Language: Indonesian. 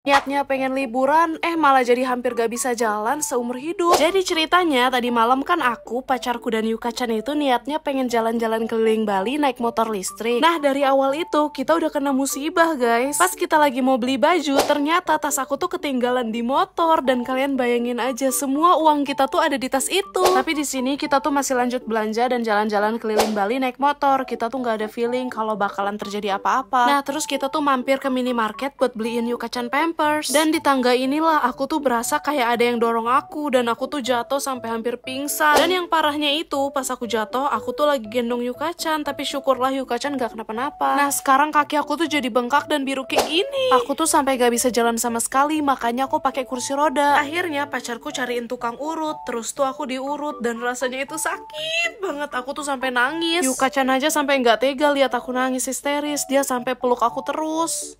Niatnya pengen liburan, eh malah jadi hampir gak bisa jalan seumur hidup. Jadi ceritanya, tadi malam kan aku, pacarku dan Yuka-chan itu niatnya pengen jalan-jalan keliling Bali naik motor listrik. Nah, dari awal itu, kita udah kena musibah guys. Pas kita lagi mau beli baju, ternyata tas aku tuh ketinggalan di motor. Dan kalian bayangin aja, semua uang kita tuh ada di tas itu. Tapi di sini kita tuh masih lanjut belanja dan jalan-jalan keliling Bali naik motor. Kita tuh gak ada feeling kalau bakalan terjadi apa-apa. Nah, terus kita tuh mampir ke minimarket buat beliin Yuka-chan pem Pampers. Dan di tangga inilah aku tuh berasa kayak ada yang dorong aku dan aku tuh jatuh sampai hampir pingsan. Dan yang parahnya itu pas aku jatuh aku tuh lagi gendong Yukacan tapi syukurlah Yukacan gak kenapa-napa. Nah sekarang kaki aku tuh jadi bengkak dan biru kayak gini. Aku tuh sampai gak bisa jalan sama sekali makanya aku pakai kursi roda. Akhirnya pacarku cariin tukang urut terus tuh aku diurut dan rasanya itu sakit banget. Aku tuh sampai nangis. Yukacan aja sampai nggak tega lihat aku nangis histeris. Dia sampai peluk aku terus.